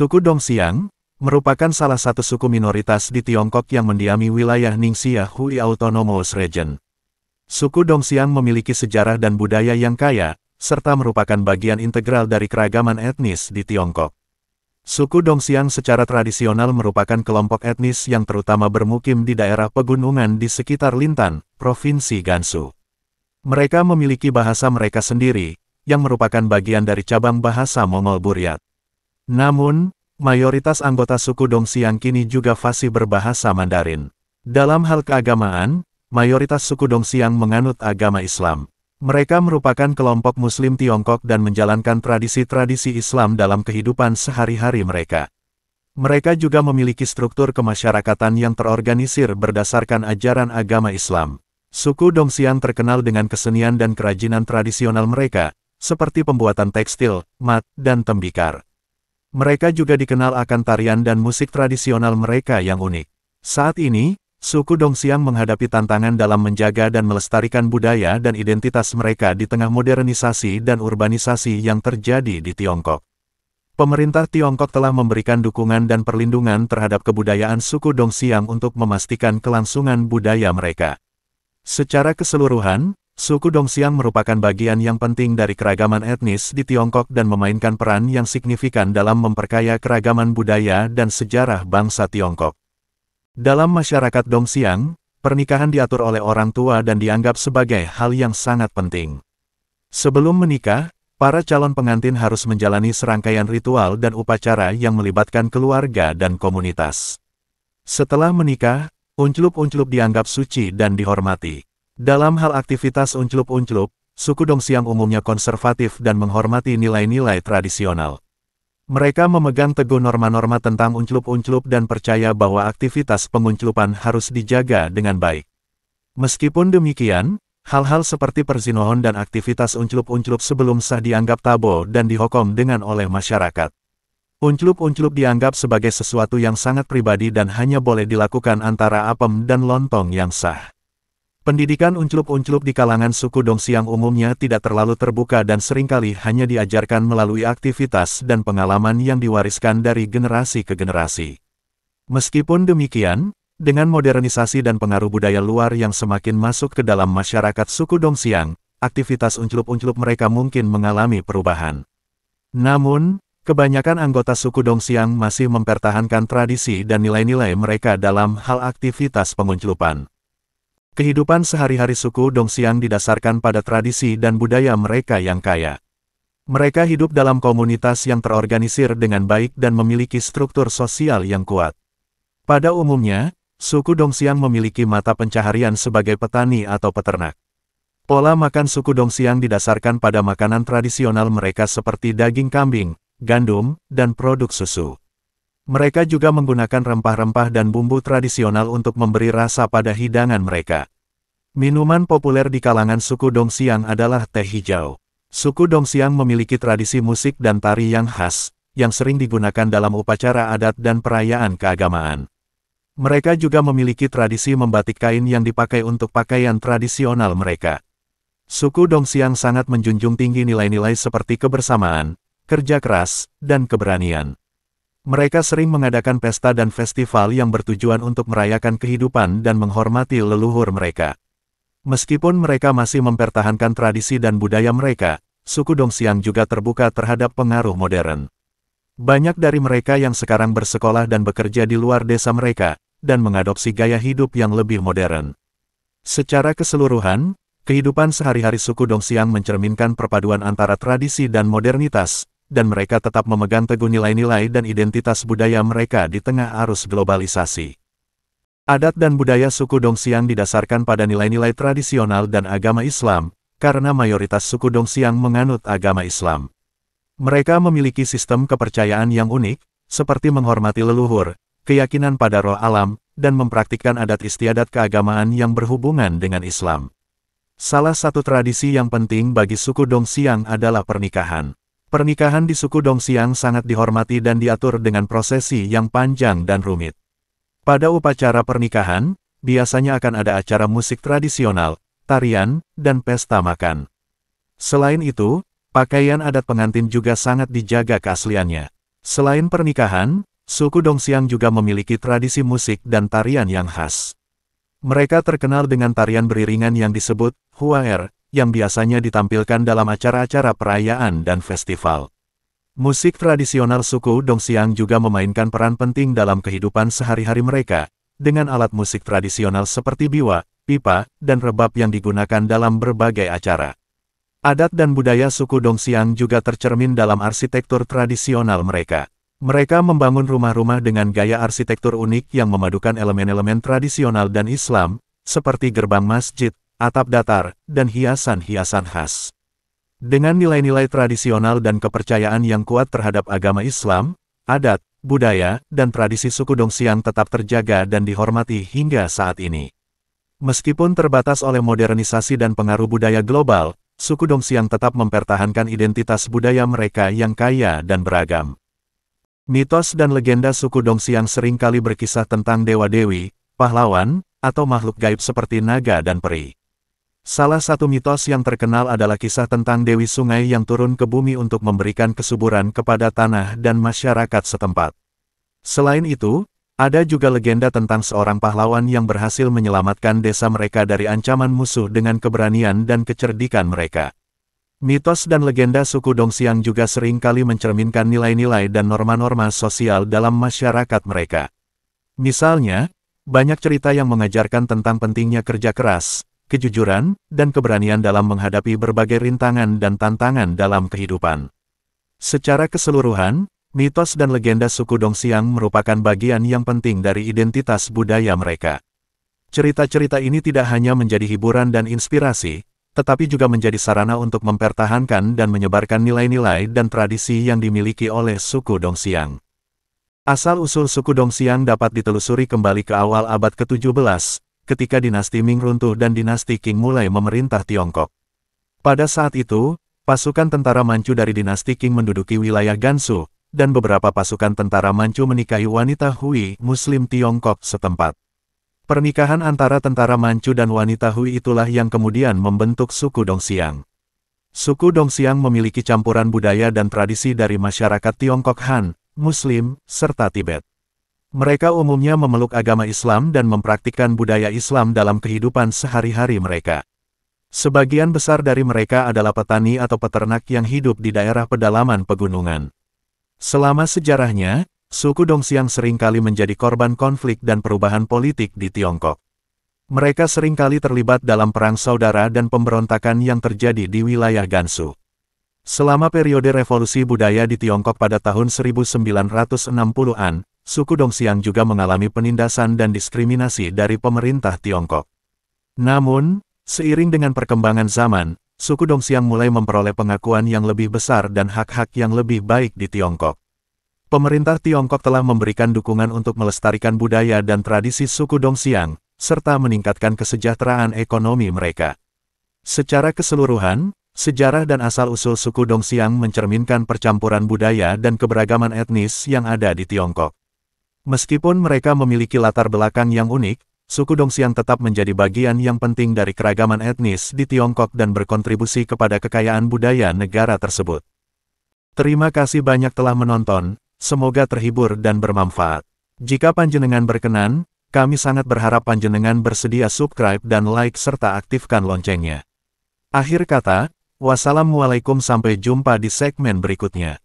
Suku Dongxiang, merupakan salah satu suku minoritas di Tiongkok yang mendiami wilayah Ningxia Hui Autonomous Region. Suku Dongxiang memiliki sejarah dan budaya yang kaya, serta merupakan bagian integral dari keragaman etnis di Tiongkok. Suku Dongxiang secara tradisional merupakan kelompok etnis yang terutama bermukim di daerah pegunungan di sekitar Lintan, Provinsi Gansu. Mereka memiliki bahasa mereka sendiri, yang merupakan bagian dari cabang bahasa Mongol Buryat. Namun, mayoritas anggota suku Dongxiang kini juga fasih berbahasa Mandarin. Dalam hal keagamaan, mayoritas suku Dongxiang menganut agama Islam. Mereka merupakan kelompok Muslim Tiongkok dan menjalankan tradisi-tradisi Islam dalam kehidupan sehari-hari mereka. Mereka juga memiliki struktur kemasyarakatan yang terorganisir berdasarkan ajaran agama Islam. Suku Dongxiang terkenal dengan kesenian dan kerajinan tradisional mereka, seperti pembuatan tekstil, mat, dan tembikar. Mereka juga dikenal akan tarian dan musik tradisional mereka yang unik. Saat ini, suku Dongxiang menghadapi tantangan dalam menjaga dan melestarikan budaya dan identitas mereka di tengah modernisasi dan urbanisasi yang terjadi di Tiongkok. Pemerintah Tiongkok telah memberikan dukungan dan perlindungan terhadap kebudayaan suku Dongxiang untuk memastikan kelangsungan budaya mereka. Secara keseluruhan, Suku Dongxiang merupakan bagian yang penting dari keragaman etnis di Tiongkok dan memainkan peran yang signifikan dalam memperkaya keragaman budaya dan sejarah bangsa Tiongkok. Dalam masyarakat Dongxiang, pernikahan diatur oleh orang tua dan dianggap sebagai hal yang sangat penting. Sebelum menikah, para calon pengantin harus menjalani serangkaian ritual dan upacara yang melibatkan keluarga dan komunitas. Setelah menikah, unclup-unclup dianggap suci dan dihormati. Dalam hal aktivitas unclub unclub, suku Dongxiang umumnya konservatif dan menghormati nilai-nilai tradisional. Mereka memegang teguh norma-norma tentang unclub unclub dan percaya bahwa aktivitas pengunclupan harus dijaga dengan baik. Meskipun demikian, hal-hal seperti perzinohon dan aktivitas unclub unclub sebelum sah dianggap tabo dan dihukum dengan oleh masyarakat. Unclub unclub dianggap sebagai sesuatu yang sangat pribadi dan hanya boleh dilakukan antara apem dan lontong yang sah. Pendidikan unclup-unclup di kalangan suku Dongxiang umumnya tidak terlalu terbuka dan seringkali hanya diajarkan melalui aktivitas dan pengalaman yang diwariskan dari generasi ke generasi. Meskipun demikian, dengan modernisasi dan pengaruh budaya luar yang semakin masuk ke dalam masyarakat suku Dongxiang, aktivitas unclup-unclup mereka mungkin mengalami perubahan. Namun, kebanyakan anggota suku Dongxiang masih mempertahankan tradisi dan nilai-nilai mereka dalam hal aktivitas pengunclupan. Kehidupan sehari-hari suku Dongxiang didasarkan pada tradisi dan budaya mereka yang kaya. Mereka hidup dalam komunitas yang terorganisir dengan baik dan memiliki struktur sosial yang kuat. Pada umumnya, suku Dongxiang memiliki mata pencaharian sebagai petani atau peternak. Pola makan suku Dongxiang didasarkan pada makanan tradisional mereka seperti daging kambing, gandum, dan produk susu. Mereka juga menggunakan rempah-rempah dan bumbu tradisional untuk memberi rasa pada hidangan mereka. Minuman populer di kalangan suku Dongxiang adalah teh hijau. Suku Dongxiang memiliki tradisi musik dan tari yang khas, yang sering digunakan dalam upacara adat dan perayaan keagamaan. Mereka juga memiliki tradisi membatik kain yang dipakai untuk pakaian tradisional mereka. Suku Dongxiang sangat menjunjung tinggi nilai-nilai seperti kebersamaan, kerja keras, dan keberanian. Mereka sering mengadakan pesta dan festival yang bertujuan untuk merayakan kehidupan dan menghormati leluhur mereka. Meskipun mereka masih mempertahankan tradisi dan budaya mereka, suku Dongxiang juga terbuka terhadap pengaruh modern. Banyak dari mereka yang sekarang bersekolah dan bekerja di luar desa mereka, dan mengadopsi gaya hidup yang lebih modern. Secara keseluruhan, kehidupan sehari-hari suku Dongxiang mencerminkan perpaduan antara tradisi dan modernitas, dan mereka tetap memegang teguh nilai-nilai dan identitas budaya mereka di tengah arus globalisasi. Adat dan budaya suku Dongxiang didasarkan pada nilai-nilai tradisional dan agama Islam, karena mayoritas suku Dongxiang menganut agama Islam. Mereka memiliki sistem kepercayaan yang unik, seperti menghormati leluhur, keyakinan pada roh alam, dan mempraktikkan adat istiadat keagamaan yang berhubungan dengan Islam. Salah satu tradisi yang penting bagi suku Dongxiang adalah pernikahan. Pernikahan di suku Dongxiang sangat dihormati dan diatur dengan prosesi yang panjang dan rumit. Pada upacara pernikahan, biasanya akan ada acara musik tradisional, tarian, dan pesta makan. Selain itu, pakaian adat pengantin juga sangat dijaga keasliannya. Selain pernikahan, suku Dongxiang juga memiliki tradisi musik dan tarian yang khas. Mereka terkenal dengan tarian beriringan yang disebut Huaer, yang biasanya ditampilkan dalam acara-acara perayaan dan festival. Musik tradisional suku Dongxiang juga memainkan peran penting dalam kehidupan sehari-hari mereka, dengan alat musik tradisional seperti biwa, pipa, dan rebab yang digunakan dalam berbagai acara. Adat dan budaya suku Dongxiang juga tercermin dalam arsitektur tradisional mereka. Mereka membangun rumah-rumah dengan gaya arsitektur unik yang memadukan elemen-elemen tradisional dan Islam, seperti gerbang masjid, atap datar, dan hiasan-hiasan khas. Dengan nilai-nilai tradisional dan kepercayaan yang kuat terhadap agama Islam, adat, budaya, dan tradisi suku Dongxiang tetap terjaga dan dihormati hingga saat ini. Meskipun terbatas oleh modernisasi dan pengaruh budaya global, suku Dongxiang tetap mempertahankan identitas budaya mereka yang kaya dan beragam. Mitos dan legenda suku Dongxiang seringkali berkisah tentang dewa-dewi, pahlawan, atau makhluk gaib seperti naga dan peri. Salah satu mitos yang terkenal adalah kisah tentang Dewi Sungai yang turun ke bumi untuk memberikan kesuburan kepada tanah dan masyarakat setempat. Selain itu, ada juga legenda tentang seorang pahlawan yang berhasil menyelamatkan desa mereka dari ancaman musuh dengan keberanian dan kecerdikan mereka. Mitos dan legenda suku Dongxiang juga seringkali mencerminkan nilai-nilai dan norma-norma sosial dalam masyarakat mereka. Misalnya, banyak cerita yang mengajarkan tentang pentingnya kerja keras, kejujuran, dan keberanian dalam menghadapi berbagai rintangan dan tantangan dalam kehidupan. Secara keseluruhan, mitos dan legenda suku Dongxiang merupakan bagian yang penting dari identitas budaya mereka. Cerita-cerita ini tidak hanya menjadi hiburan dan inspirasi, tetapi juga menjadi sarana untuk mempertahankan dan menyebarkan nilai-nilai dan tradisi yang dimiliki oleh suku Dongxiang. Asal-usul suku Dongxiang dapat ditelusuri kembali ke awal abad ke-17, ketika dinasti Ming runtuh dan dinasti Qing mulai memerintah Tiongkok. Pada saat itu, pasukan tentara Manchu dari dinasti Qing menduduki wilayah Gansu, dan beberapa pasukan tentara Manchu menikahi wanita Hui Muslim Tiongkok setempat. Pernikahan antara tentara Manchu dan wanita Hui itulah yang kemudian membentuk suku Dongxiang. Suku Dongxiang memiliki campuran budaya dan tradisi dari masyarakat Tiongkok Han, Muslim, serta Tibet. Mereka umumnya memeluk agama Islam dan mempraktikkan budaya Islam dalam kehidupan sehari-hari mereka. Sebagian besar dari mereka adalah petani atau peternak yang hidup di daerah pedalaman pegunungan. Selama sejarahnya, suku Dongxiang seringkali menjadi korban konflik dan perubahan politik di Tiongkok. Mereka seringkali terlibat dalam perang saudara dan pemberontakan yang terjadi di wilayah Gansu. Selama periode revolusi budaya di Tiongkok pada tahun 1960-an, suku Dongxiang juga mengalami penindasan dan diskriminasi dari pemerintah Tiongkok. Namun, seiring dengan perkembangan zaman, suku Dongxiang mulai memperoleh pengakuan yang lebih besar dan hak-hak yang lebih baik di Tiongkok. Pemerintah Tiongkok telah memberikan dukungan untuk melestarikan budaya dan tradisi suku Dongxiang, serta meningkatkan kesejahteraan ekonomi mereka. Secara keseluruhan, Sejarah dan asal-usul suku Dongxiang mencerminkan percampuran budaya dan keberagaman etnis yang ada di Tiongkok. Meskipun mereka memiliki latar belakang yang unik, suku Dongxiang tetap menjadi bagian yang penting dari keragaman etnis di Tiongkok dan berkontribusi kepada kekayaan budaya negara tersebut. Terima kasih banyak telah menonton, semoga terhibur dan bermanfaat. Jika panjenengan berkenan, kami sangat berharap panjenengan bersedia subscribe dan like serta aktifkan loncengnya. Akhir kata, wassalamualaikum sampai jumpa di segmen berikutnya.